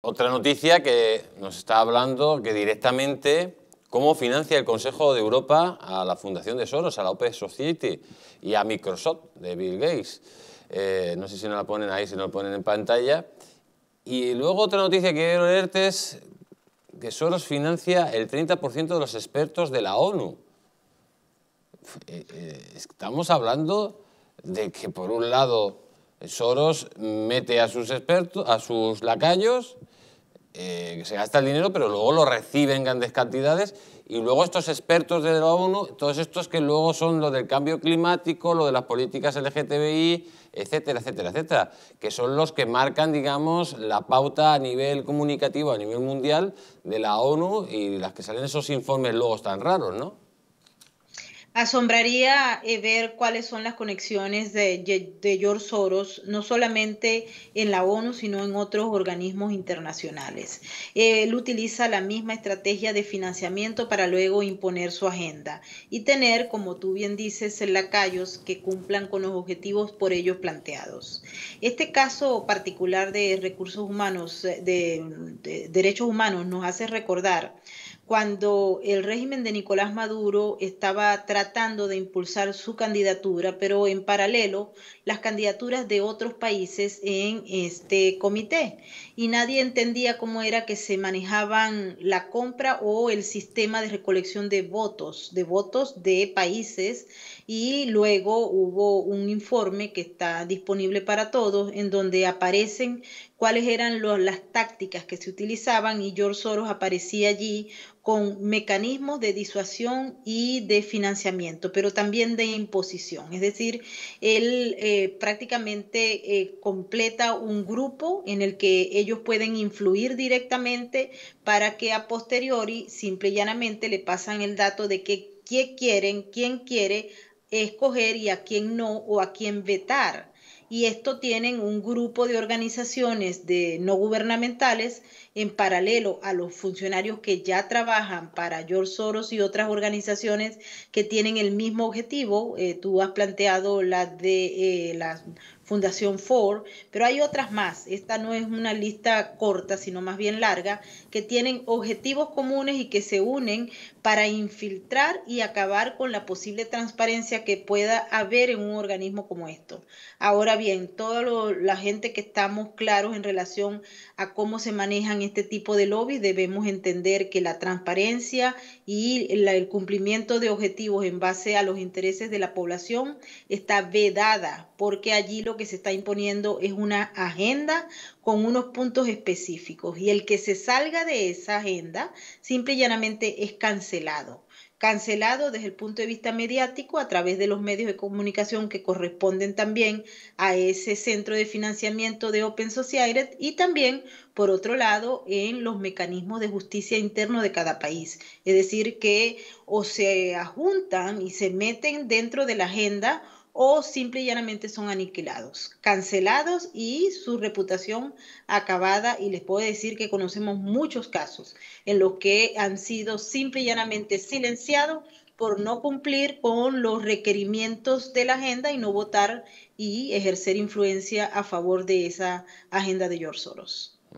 Otra noticia que nos está hablando que directamente cómo financia el Consejo de Europa a la Fundación de Soros, a la Open Society y a Microsoft de Bill Gates. Eh, no sé si nos la ponen ahí, si nos la ponen en pantalla. Y luego otra noticia que quiero leerte es que Soros financia el 30% de los expertos de la ONU. Eh, eh, estamos hablando de que por un lado Soros mete a sus expertos, a sus lacayos eh, se gasta el dinero, pero luego lo recibe en grandes cantidades. Y luego estos expertos de la ONU, todos estos que luego son lo del cambio climático, lo de las políticas LGTBI, etcétera, etcétera, etcétera, que son los que marcan, digamos, la pauta a nivel comunicativo, a nivel mundial de la ONU y las que salen esos informes luego tan raros, ¿no? Asombraría eh, ver cuáles son las conexiones de, George Soros, no solamente en la ONU, sino en otros organismos internacionales. Él utiliza la misma estrategia de financiamiento para luego imponer su agenda y tener, como tú bien dices, lacayos que cumplan con los objetivos por ellos planteados. Este caso particular de recursos humanos, eh, de derechos humanos, nos hace recordar cuando el régimen de Nicolás Maduro estaba tratando de impulsar su candidatura, pero en paralelo las candidaturas de otros países en este comité. Y nadie entendía cómo era que se manejaban la compra o el sistema de recolección de votos, de votos de países. Y luego hubo un informe que está disponible para todos en donde aparecen cuáles eran las tácticas que se utilizaban y George Soros aparecía allí con mecanismos de disuasión y de financiamiento, pero también de imposición. Es decir, él eh, prácticamente eh, completa un grupo en el que ellos pueden influir directamente para que a posteriori simple y llanamente le pasan el dato de que, qué quieren, quién quiere escoger y a quién no o a quién vetar y esto tienen un grupo de organizaciones de no gubernamentales en paralelo a los funcionarios que ya trabajan para George Soros y otras organizaciones que tienen el mismo objetivo. Eh, tú has planteado la de eh, las Fundación Ford, pero hay otras más. Esta no es una lista corta, sino más bien larga, que tienen objetivos comunes y que se unen para infiltrar y acabar con la posible transparencia que pueda haber en un organismo como esto. Ahora bien, toda la gente que estamos claros en relación a cómo se manejan este tipo de lobbies, debemos entender que la transparencia y el cumplimiento de objetivos en base a los intereses de la población está vedada, porque allí lo que se está imponiendo es una agenda con unos puntos específicos y el que se salga de esa agenda simple y llanamente es cancelado cancelado desde el punto de vista mediático a través de los medios de comunicación que corresponden también a ese centro de financiamiento de Open Society y también, por otro lado, en los mecanismos de justicia interno de cada país. Es decir, que o se ajuntan y se meten dentro de la agenda o simple y llanamente son aniquilados, cancelados y su reputación acabada. Y les puedo decir que conocemos muchos casos en los que han sido simple y llanamente silenciados por no cumplir con los requerimientos de la agenda y no votar y ejercer influencia a favor de esa agenda de George Soros.